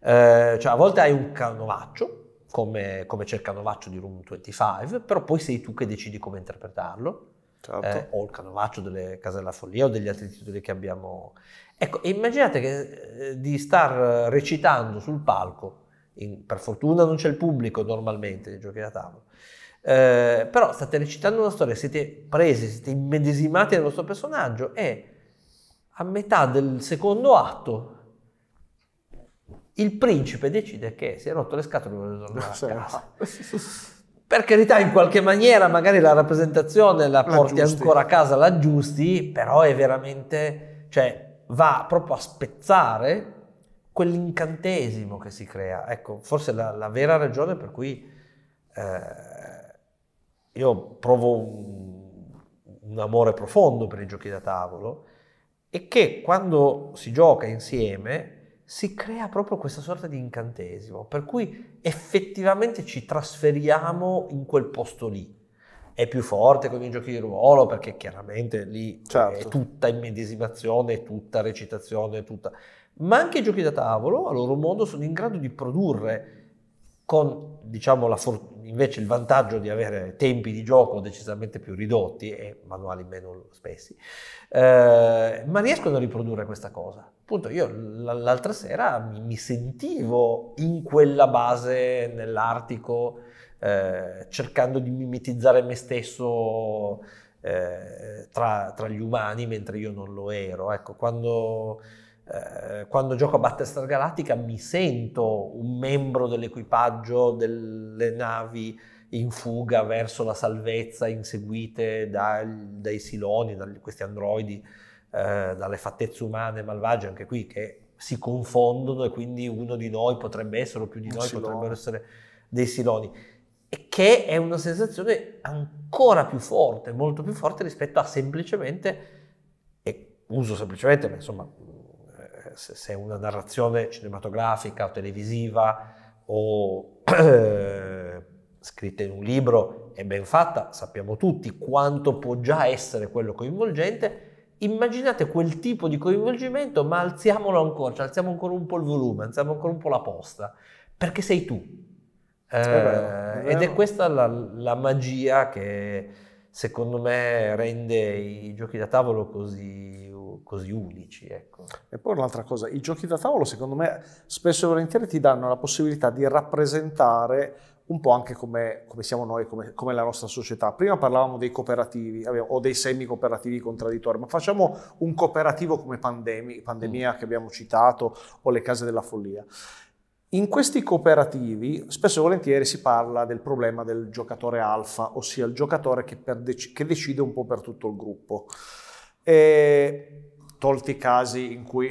Eh, cioè a volte hai un canovaccio come, come il canovaccio di Room 25, però poi sei tu che decidi come interpretarlo. Certo. Eh, o il canovaccio delle Casella Follia o degli altri titoli che abbiamo. Ecco, immaginate che, eh, di star recitando sul palco, in, per fortuna non c'è il pubblico normalmente nei giochi da tavolo, eh, però state recitando una storia, siete presi, siete immedesimati nel vostro personaggio e a metà del secondo atto il principe decide che si è rotto le scatole e vuole tornare a casa. per carità, in qualche maniera magari la rappresentazione la porti l'aggiusti. ancora a casa, la l'aggiusti, però è veramente, cioè va proprio a spezzare quell'incantesimo che si crea. Ecco, forse la, la vera ragione per cui eh, io provo un, un, amore profondo per i giochi da tavolo è che quando si gioca insieme si crea proprio questa sorta di incantesimo, per cui effettivamente ci trasferiamo in quel posto lì. È più forte con i giochi di ruolo perché chiaramente lì certo. è tutta immedesimazione, è tutta recitazione, è tutta... ma anche i giochi da tavolo a loro modo sono in grado di produrre con diciamo, la, fortuna invece il vantaggio di avere tempi di gioco decisamente più ridotti e manuali meno spessi, eh, ma riescono a riprodurre questa cosa. Appunto, io l'altra sera mi sentivo in quella base nell'Artico eh, cercando di mimetizzare me stesso eh, tra, tra, gli umani mentre io non lo ero. Ecco, quando eh, quando gioco a Battlestar Galactica mi sento un membro dell'equipaggio delle navi in fuga verso la salvezza, inseguite dai, dai siloni, da questi androidi, eh, dalle fattezze umane malvagie, anche qui, che si confondono e quindi uno di noi potrebbe essere, o più di noi potrebbero essere dei siloni. E che è una sensazione ancora più forte, molto più forte rispetto a semplicemente, e uso semplicemente, ma insomma se è una narrazione cinematografica o televisiva o eh, scritta in un libro è ben fatta, sappiamo tutti quanto può già essere quello coinvolgente, immaginate quel tipo di coinvolgimento ma alziamolo ancora, cioè alziamo ancora un po' il volume, alziamo ancora un po' la posta, perché sei tu. Eh, è vero, è vero. Ed è questa la, la magia che secondo me rende i giochi da tavolo così così unici. Ecco. E poi un'altra cosa, i giochi da tavolo secondo me spesso e volentieri ti danno la possibilità di rappresentare un po' anche come, come siamo noi, come, come, la nostra società. Prima parlavamo dei cooperativi o dei semi-cooperativi contraddittori, ma facciamo un cooperativo come pandemi, pandemia mm. che abbiamo citato o le case della follia. In questi cooperativi spesso e volentieri si parla del problema del giocatore alfa, ossia il giocatore che, dec- che decide un po' per tutto il gruppo. E tolti i casi in cui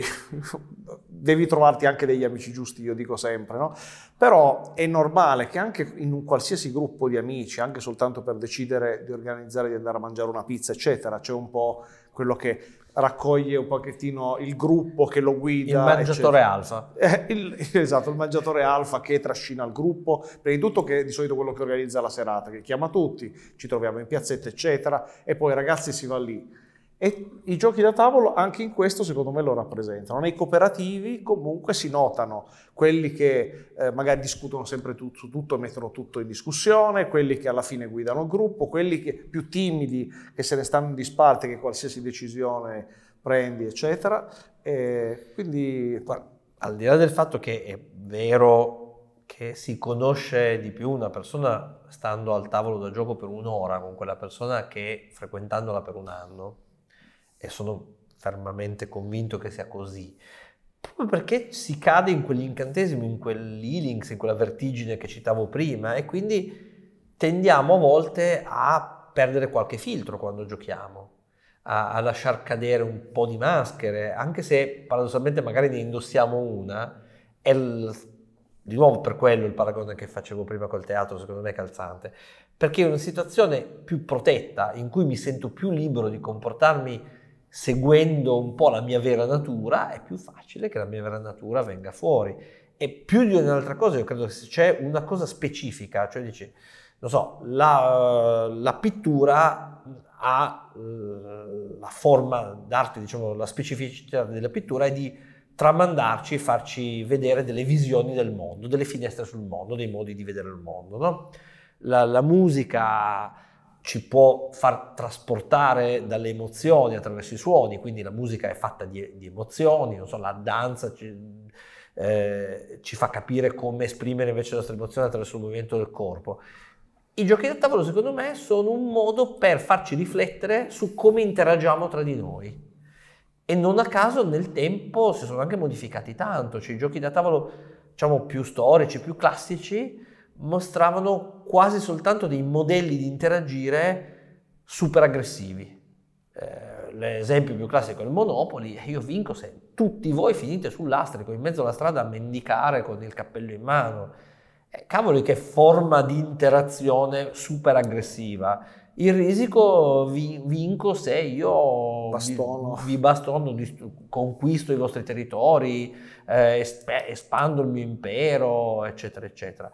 devi trovarti anche degli amici giusti, io dico sempre, no? Però è normale che anche in un qualsiasi gruppo di amici, anche soltanto per decidere di organizzare di andare a mangiare una pizza, eccetera, c'è un po' quello che raccoglie un pochettino il gruppo che lo guida. Il mangiatore alfa. Eh, esatto, il mangiatore alfa che trascina il gruppo, prima di tutto che è di solito quello che organizza la serata, che chiama tutti, ci troviamo in piazzetta eccetera e poi ragazzi si va lì e i giochi da tavolo anche in questo secondo me lo rappresentano. Nei cooperativi comunque si notano quelli che eh, magari discutono sempre tu, su tutto e mettono tutto in discussione, quelli che alla fine guidano il gruppo, quelli che, più timidi che se ne stanno in disparte che qualsiasi decisione prendi, eccetera. E quindi... al di là del fatto che è vero che si conosce di più una persona stando al tavolo da gioco per un'ora con quella persona che frequentandola per un anno, e sono fermamente convinto che sia così, proprio perché si cade in quell'incantesimo, in quell'healings, in quella vertigine che citavo prima e quindi tendiamo a volte a perdere qualche filtro quando giochiamo, a, a lasciar cadere un po' di maschere, anche se paradossalmente magari ne indossiamo una, è l- di nuovo per quello il paragone che facevo prima col teatro secondo me è calzante, perché è una situazione più protetta, in cui mi sento più libero di comportarmi seguendo un po' la mia vera natura, è più facile che la mia vera natura venga fuori. E più di un'altra cosa, io credo che se c'è una cosa specifica, cioè dici, non so, la, la pittura ha eh, la forma d'arte, diciamo, la specificità della pittura è di tramandarci e farci vedere delle visioni del mondo, delle finestre sul mondo, dei modi di vedere il mondo. No? La, la musica ci può far trasportare dalle emozioni attraverso i suoni, quindi la musica è fatta di, di emozioni, so, la danza ci, eh, ci, fa capire come esprimere invece le nostre emozioni attraverso il movimento del corpo. I giochi da tavolo secondo me sono un modo per farci riflettere su come interagiamo tra di noi e non a caso nel tempo si sono anche modificati tanto, cioè i giochi da tavolo diciamo più storici, più classici, mostravano quasi soltanto dei modelli di interagire super aggressivi. Eh, l'esempio più classico è il Monopoli, io vinco se tutti voi finite sull'astrico in mezzo alla strada a mendicare con il cappello in mano. Eh, cavoli che forma di interazione super aggressiva. Il risico vi, vinco se io bastono. Vi, vi, bastono, conquisto i vostri territori, eh, espando il mio impero, eccetera, eccetera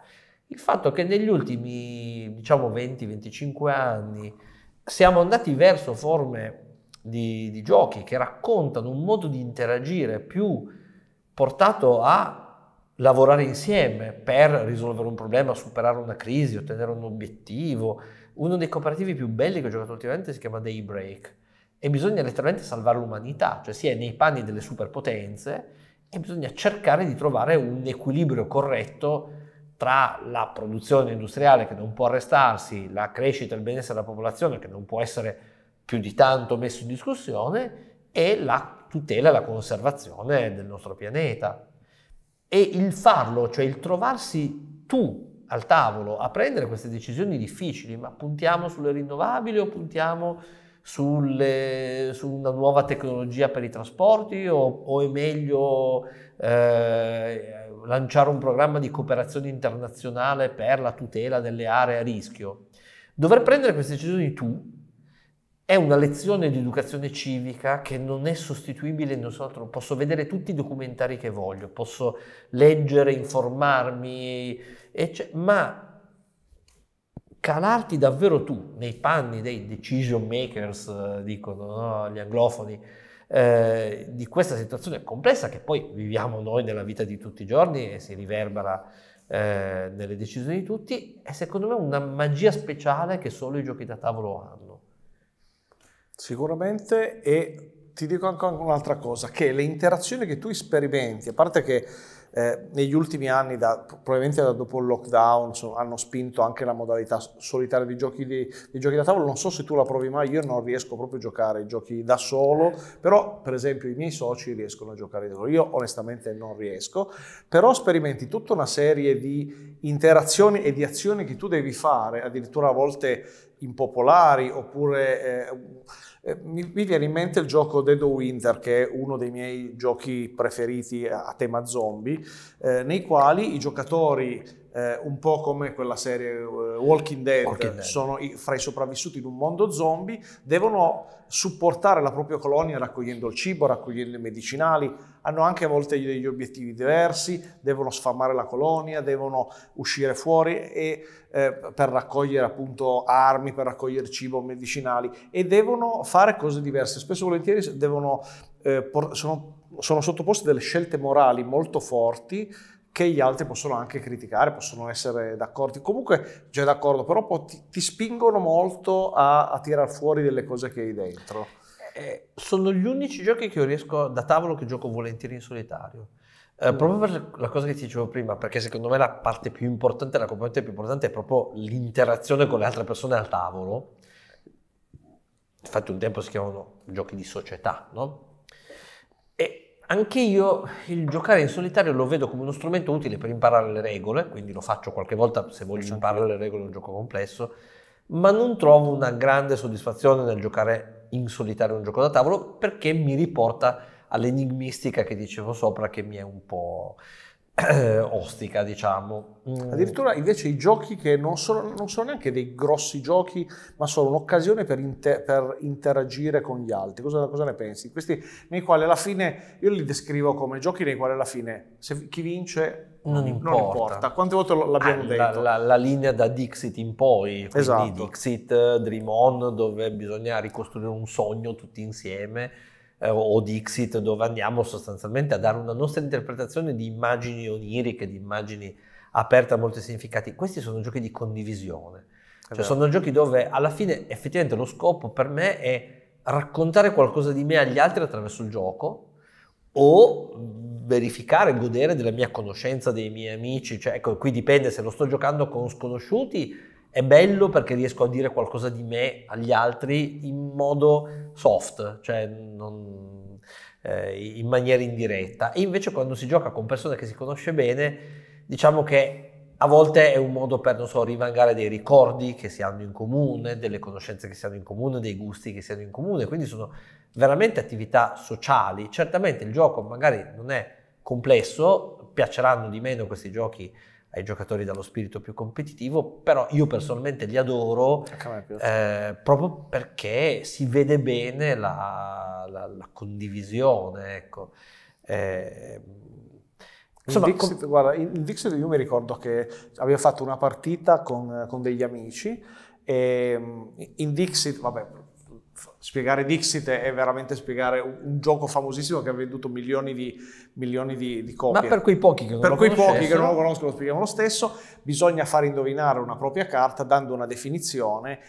il fatto che negli ultimi diciamo 20-25 anni siamo andati verso forme di, di, giochi che raccontano un modo di interagire più portato a lavorare insieme per risolvere un problema, superare una crisi, ottenere un obiettivo. Uno dei cooperativi più belli che ho giocato ultimamente si chiama Daybreak e bisogna letteralmente salvare l'umanità, cioè si è nei panni delle superpotenze e bisogna cercare di trovare un equilibrio corretto tra la produzione industriale che non può arrestarsi, la crescita e il benessere della popolazione che non può essere più di tanto messo in discussione e la tutela e la conservazione del nostro pianeta. E il farlo, cioè il trovarsi tu al tavolo a prendere queste decisioni difficili, ma puntiamo sulle rinnovabili o puntiamo sulle, su una nuova tecnologia per i trasporti o, o è meglio eh, lanciare un programma di cooperazione internazionale per la tutela delle aree a rischio. Dover prendere queste decisioni tu è una lezione di educazione civica che non è sostituibile in nessun altro. Posso vedere tutti i documentari che voglio, posso leggere, informarmi, ecc- ma calarti davvero tu nei panni dei decision makers, eh, dicono no? gli anglofoni, eh, di questa situazione complessa che poi viviamo noi nella vita di tutti i giorni e si riverbera eh, nelle decisioni di tutti, è secondo me una magia speciale che solo i giochi da tavolo hanno. Sicuramente e ti dico anche un'altra cosa, che le interazioni che tu sperimenti, a parte che eh, negli ultimi anni, da, probabilmente da dopo il lockdown, so, hanno spinto anche la modalità solitaria di giochi, di, di giochi, da tavolo. Non so se tu la provi mai, io non riesco proprio a giocare i giochi da solo, però per esempio i miei soci riescono a giocare da solo. Io onestamente non riesco, però sperimenti tutta una serie di interazioni e di azioni che tu devi fare, addirittura a volte impopolari oppure... Eh, eh, mi, viene in mente il gioco Dead of Winter, che è uno dei miei giochi preferiti a, tema zombie, eh, nei quali i giocatori eh, un po' come quella serie eh, Walking Dead, Walking Dead. sono i, fra i sopravvissuti in un mondo zombie, devono supportare la propria colonia raccogliendo il cibo, raccogliendo i medicinali, hanno anche a volte degli obiettivi diversi, devono sfamare la colonia, devono uscire fuori e, eh, per raccogliere appunto armi, per raccogliere cibo, medicinali e devono fare cose diverse. Spesso e volentieri devono, eh, por- sono, sono sottoposti a delle scelte morali molto forti che gli altri possono anche criticare, possono essere d'accordo, comunque già d'accordo, però po- ti, ti, spingono molto a, a tirar fuori delle cose che hai dentro. Eh, sono gli unici giochi che io riesco da tavolo che gioco volentieri in solitario. Eh, proprio per la cosa che ti dicevo prima, perché secondo me la parte più importante, la componente più importante è proprio l'interazione con le altre persone al tavolo. Infatti un tempo si chiamavano giochi di società, no? E anche io il giocare in solitario lo vedo come uno strumento utile per imparare le regole, quindi lo faccio qualche volta se voglio imparare le regole di un gioco complesso, ma non trovo una grande soddisfazione nel giocare in solitario un gioco da tavolo perché mi riporta all'enigmistica che dicevo sopra che mi è un po' Eh, ostica, diciamo. Mm. Addirittura invece i giochi che non sono, non sono, neanche dei grossi giochi, ma sono un'occasione per, inter, per interagire con gli altri. Cosa, cosa, ne pensi? Questi nei quali alla fine, io li descrivo come giochi nei quali alla fine se, chi vince non, non, importa. non importa. Quante volte l'abbiamo ah, detto? La, la, la, linea da Dixit in poi, esatto. Dixit, Dream On, dove bisogna ricostruire un sogno tutti insieme eh, o di Ixit, dove andiamo sostanzialmente a dare una nostra interpretazione di immagini oniriche, di immagini aperte a molti significati. Questi sono giochi di condivisione, cioè, sono giochi dove alla fine effettivamente lo scopo per me è raccontare qualcosa di me agli altri attraverso il gioco o verificare, godere della mia conoscenza dei miei amici, cioè ecco qui dipende se lo sto giocando con sconosciuti è bello perché riesco a dire qualcosa di me agli altri in modo soft, cioè non, eh, in maniera indiretta. E invece quando si gioca con persone che si conosce bene, diciamo che a volte è un modo per, non so, rivangare dei ricordi che si hanno in comune, delle conoscenze che si hanno in comune, dei gusti che si hanno in comune, quindi sono veramente attività sociali. Certamente il gioco magari non è complesso, piaceranno di meno questi giochi ai giocatori dallo spirito più competitivo, però io personalmente li adoro eh, proprio perché si vede bene la, la, la condivisione. Ecco. Eh, insomma, in Dixit, com- guarda, in Dixit io mi ricordo che avevo fatto una partita con, con degli amici e ehm, in Dixit, vabbè, spiegare Dixit è veramente spiegare un, gioco famosissimo che ha venduto milioni di, milioni di, di copie. Ma per quei pochi che non per lo conoscono. Per quei pochi che non lo conoscono lo spieghiamo lo stesso, bisogna far indovinare una propria carta dando una definizione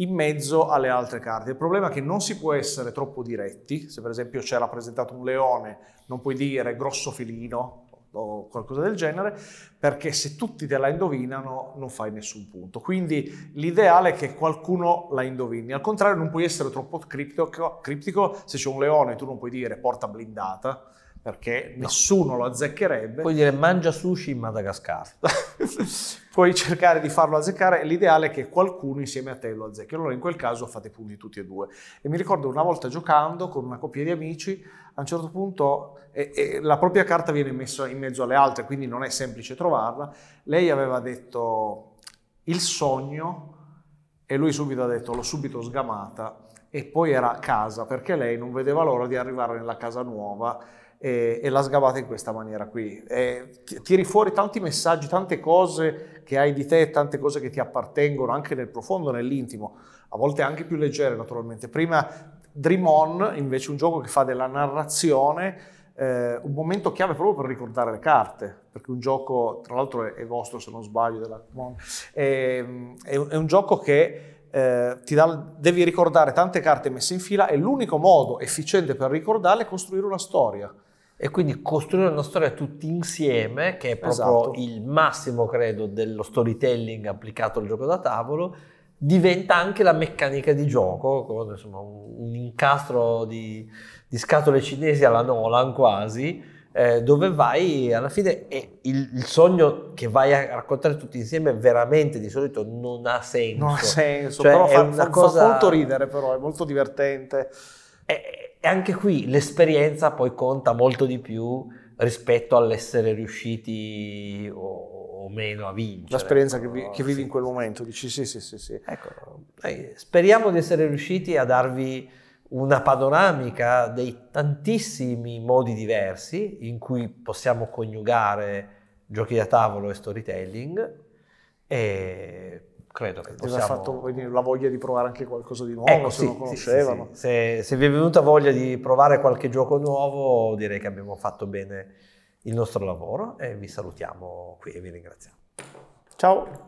in mezzo alle altre carte. Il problema è che non si può essere troppo diretti, se per esempio c'è rappresentato un leone, non puoi dire grosso filino, o qualcosa del genere, perché se tutti te la indovinano non fai nessun punto. Quindi l'ideale è che qualcuno la indovini. Al contrario non puoi essere troppo criptico, criptico se c'è un leone tu non puoi dire porta blindata, perché no. nessuno lo azzeccherebbe. Puoi dire mangia sushi in Madagascar. Puoi cercare di farlo azzeccare, l'ideale è che qualcuno insieme a te lo azzecchi. Allora in quel caso fate punti tutti e due. E mi ricordo una volta giocando con una coppia di amici, a un certo punto eh, eh, la propria carta viene messa in mezzo alle altre, quindi non è semplice trovarla. Lei aveva detto il sogno e lui subito ha detto l'ho subito sgamata e poi era casa perché lei non vedeva l'ora di arrivare nella casa nuova e, e l'ha sgavata in questa maniera qui. E tiri fuori tanti messaggi, tante cose che hai di te, tante cose che ti appartengono anche nel profondo, nell'intimo, a volte anche più leggere naturalmente. Prima Dream On, invece un gioco che fa della narrazione eh, un momento chiave proprio per ricordare le carte, perché un gioco, tra l'altro è, è vostro se non sbaglio, della, è, ehm, è, un, è un gioco che... Eh, ti dà, devi ricordare tante carte messe in fila e l'unico modo efficiente per ricordarle è costruire una storia e quindi costruire una storia tutti insieme, che è proprio esatto. il massimo, credo, dello storytelling applicato al gioco da tavolo, diventa anche la meccanica di gioco, con, insomma, un incastro di, di, scatole cinesi alla Nolan quasi, eh, dove vai alla fine e il, il, sogno che vai a raccontare tutti insieme veramente di solito non ha senso. Non ha senso, cioè, però fa, fa, cosa... fa molto ridere, però è molto divertente. È, anche qui l'esperienza poi conta molto di più rispetto all'essere riusciti o, o meno a vincere. L'esperienza no? che, vi, ecco, che, vivi sì, in quel momento, dici sì, sì, sì. sì. Ecco, speriamo di essere riusciti a darvi una panoramica dei tantissimi modi diversi in cui possiamo coniugare giochi da tavolo e storytelling e credo che possiamo... Ti ha fatto venire la voglia di provare anche qualcosa di nuovo, ecco, se sì, non conoscevano. Sì, sì, se, se vi è venuta voglia di provare qualche gioco nuovo, direi che abbiamo fatto bene il nostro lavoro e vi salutiamo qui e vi ringraziamo. Ciao!